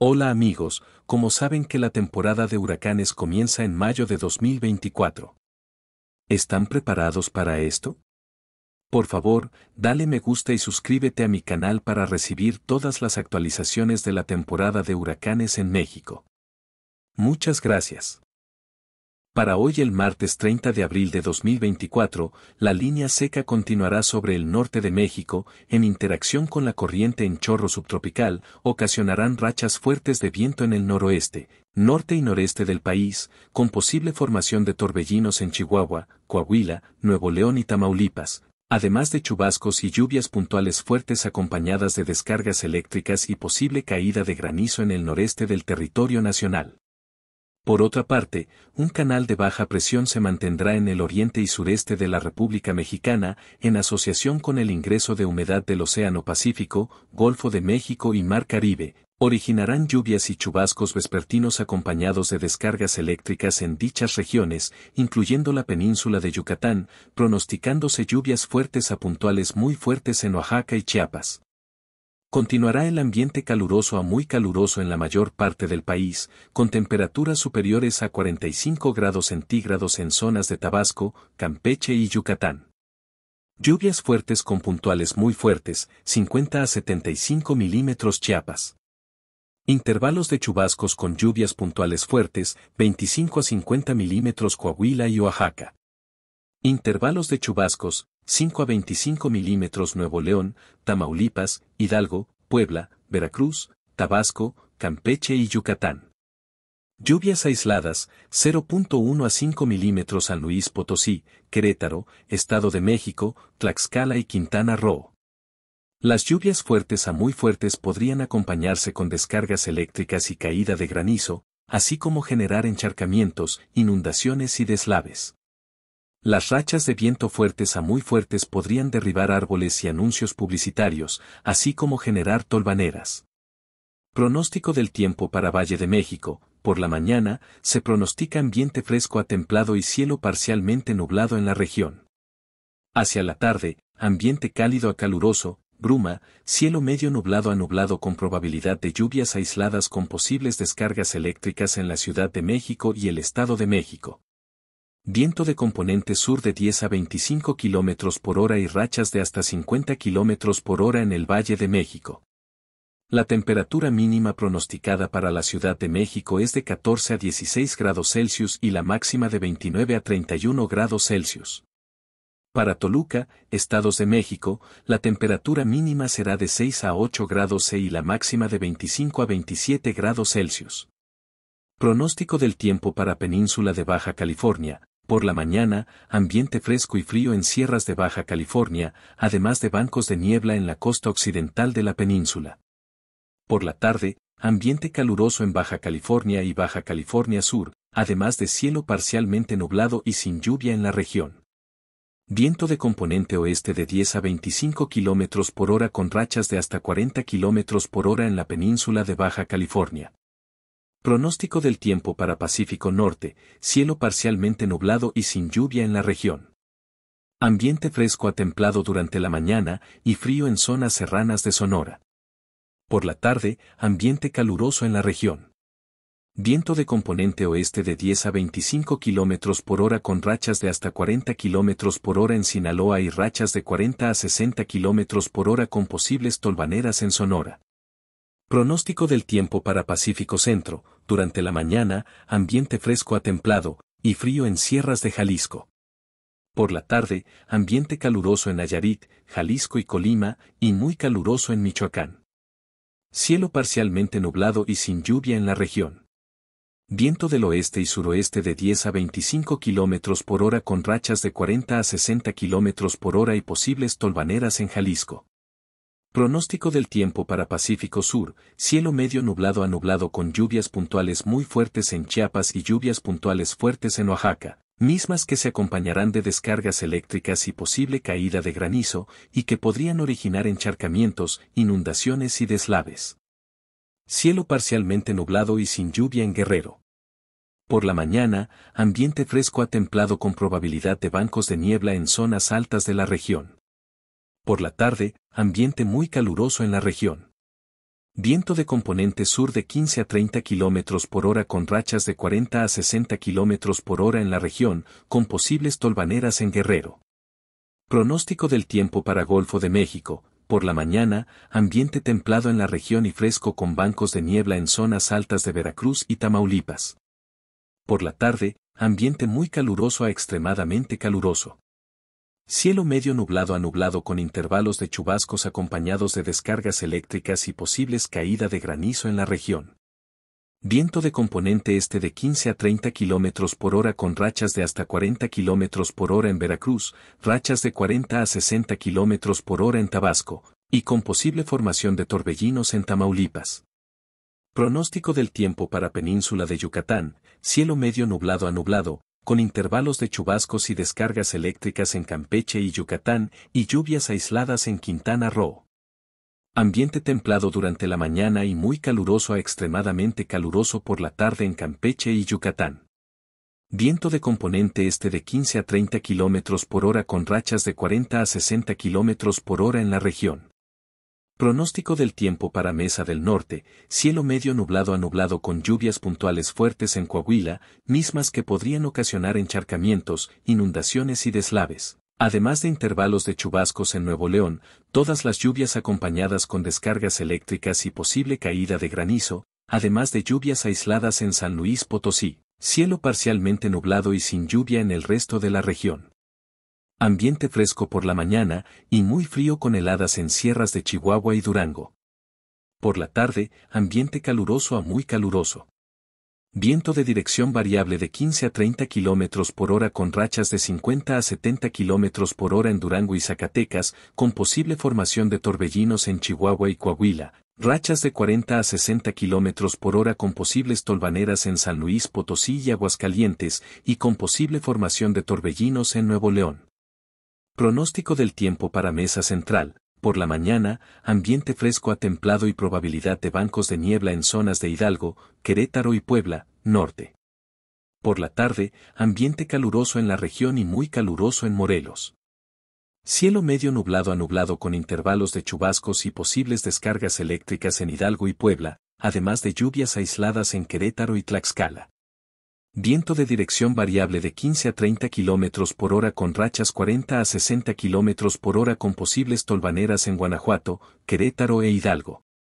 Hola amigos, como saben que la temporada de huracanes comienza en mayo de 2024. ¿Están preparados para esto? Por favor, dale me gusta y suscríbete a mi canal para recibir todas las actualizaciones de la temporada de huracanes en México. Muchas gracias. Para hoy el martes 30 de abril de 2024, la línea seca continuará sobre el norte de México, en interacción con la corriente en chorro subtropical, ocasionarán rachas fuertes de viento en el noroeste, norte y noreste del país, con posible formación de torbellinos en Chihuahua, Coahuila, Nuevo León y Tamaulipas, además de chubascos y lluvias puntuales fuertes acompañadas de descargas eléctricas y posible caída de granizo en el noreste del territorio nacional. Por otra parte, un canal de baja presión se mantendrá en el oriente y sureste de la República Mexicana en asociación con el ingreso de humedad del Océano Pacífico, Golfo de México y Mar Caribe. Originarán lluvias y chubascos vespertinos acompañados de descargas eléctricas en dichas regiones, incluyendo la península de Yucatán, pronosticándose lluvias fuertes a puntuales muy fuertes en Oaxaca y Chiapas. Continuará el ambiente caluroso a muy caluroso en la mayor parte del país, con temperaturas superiores a 45 grados centígrados en zonas de Tabasco, Campeche y Yucatán. Lluvias fuertes con puntuales muy fuertes, 50 a 75 milímetros Chiapas. Intervalos de chubascos con lluvias puntuales fuertes, 25 a 50 milímetros Coahuila y Oaxaca. Intervalos de chubascos, 5 a 25 milímetros Nuevo León, Tamaulipas, Hidalgo, Puebla, Veracruz, Tabasco, Campeche y Yucatán. Lluvias aisladas, 0.1 a 5 milímetros San Luis Potosí, Querétaro, Estado de México, Tlaxcala y Quintana Roo. Las lluvias fuertes a muy fuertes podrían acompañarse con descargas eléctricas y caída de granizo, así como generar encharcamientos, inundaciones y deslaves. Las rachas de viento fuertes a muy fuertes podrían derribar árboles y anuncios publicitarios, así como generar tolvaneras. Pronóstico del tiempo para Valle de México. Por la mañana, se pronostica ambiente fresco a templado y cielo parcialmente nublado en la región. Hacia la tarde, ambiente cálido a caluroso, bruma, cielo medio nublado a nublado con probabilidad de lluvias aisladas con posibles descargas eléctricas en la Ciudad de México y el Estado de México viento de componente sur de 10 a 25 km por hora y rachas de hasta 50 km por hora en el Valle de México. La temperatura mínima pronosticada para la Ciudad de México es de 14 a 16 grados Celsius y la máxima de 29 a 31 grados Celsius. Para Toluca, Estados de México, la temperatura mínima será de 6 a 8 grados C y la máxima de 25 a 27 grados Celsius. Pronóstico del tiempo para Península de Baja California, por la mañana, ambiente fresco y frío en sierras de Baja California, además de bancos de niebla en la costa occidental de la península. Por la tarde, ambiente caluroso en Baja California y Baja California Sur, además de cielo parcialmente nublado y sin lluvia en la región. Viento de componente oeste de 10 a 25 km por hora con rachas de hasta 40 km por hora en la península de Baja California. Pronóstico del tiempo para Pacífico Norte, cielo parcialmente nublado y sin lluvia en la región. Ambiente fresco a templado durante la mañana y frío en zonas serranas de Sonora. Por la tarde, ambiente caluroso en la región. Viento de componente oeste de 10 a 25 km por hora con rachas de hasta 40 km por hora en Sinaloa y rachas de 40 a 60 km por hora con posibles tolvaneras en Sonora. Pronóstico del tiempo para Pacífico Centro, durante la mañana, ambiente fresco a templado, y frío en sierras de Jalisco. Por la tarde, ambiente caluroso en Nayarit, Jalisco y Colima, y muy caluroso en Michoacán. Cielo parcialmente nublado y sin lluvia en la región. Viento del oeste y suroeste de 10 a 25 km por hora con rachas de 40 a 60 km por hora y posibles tolvaneras en Jalisco. Pronóstico del tiempo para Pacífico Sur, cielo medio nublado a nublado con lluvias puntuales muy fuertes en Chiapas y lluvias puntuales fuertes en Oaxaca, mismas que se acompañarán de descargas eléctricas y posible caída de granizo, y que podrían originar encharcamientos, inundaciones y deslaves. Cielo parcialmente nublado y sin lluvia en Guerrero. Por la mañana, ambiente fresco a templado con probabilidad de bancos de niebla en zonas altas de la región por la tarde, ambiente muy caluroso en la región. Viento de componente sur de 15 a 30 km por hora con rachas de 40 a 60 km por hora en la región, con posibles tolvaneras en Guerrero. Pronóstico del tiempo para Golfo de México. Por la mañana, ambiente templado en la región y fresco con bancos de niebla en zonas altas de Veracruz y Tamaulipas. Por la tarde, ambiente muy caluroso a extremadamente caluroso. Cielo medio nublado a nublado con intervalos de chubascos acompañados de descargas eléctricas y posibles caída de granizo en la región. Viento de componente este de 15 a 30 km por hora con rachas de hasta 40 km por hora en Veracruz, rachas de 40 a 60 km por hora en Tabasco, y con posible formación de torbellinos en Tamaulipas. Pronóstico del tiempo para península de Yucatán, cielo medio nublado a nublado, con intervalos de chubascos y descargas eléctricas en Campeche y Yucatán y lluvias aisladas en Quintana Roo. Ambiente templado durante la mañana y muy caluroso a extremadamente caluroso por la tarde en Campeche y Yucatán. Viento de componente este de 15 a 30 km por hora con rachas de 40 a 60 km por hora en la región. Pronóstico del tiempo para Mesa del Norte, cielo medio nublado a nublado con lluvias puntuales fuertes en Coahuila, mismas que podrían ocasionar encharcamientos, inundaciones y deslaves. Además de intervalos de chubascos en Nuevo León, todas las lluvias acompañadas con descargas eléctricas y posible caída de granizo, además de lluvias aisladas en San Luis Potosí, cielo parcialmente nublado y sin lluvia en el resto de la región ambiente fresco por la mañana y muy frío con heladas en sierras de Chihuahua y Durango. Por la tarde, ambiente caluroso a muy caluroso. Viento de dirección variable de 15 a 30 km por hora con rachas de 50 a 70 km por hora en Durango y Zacatecas, con posible formación de torbellinos en Chihuahua y Coahuila, rachas de 40 a 60 km por hora con posibles tolvaneras en San Luis Potosí y Aguascalientes, y con posible formación de torbellinos en Nuevo León. Pronóstico del tiempo para mesa central. Por la mañana, ambiente fresco a templado y probabilidad de bancos de niebla en zonas de Hidalgo, Querétaro y Puebla, norte. Por la tarde, ambiente caluroso en la región y muy caluroso en Morelos. Cielo medio nublado a nublado con intervalos de chubascos y posibles descargas eléctricas en Hidalgo y Puebla, además de lluvias aisladas en Querétaro y Tlaxcala viento de dirección variable de 15 a 30 km por hora con rachas 40 a 60 km por hora con posibles tolvaneras en Guanajuato, Querétaro e Hidalgo.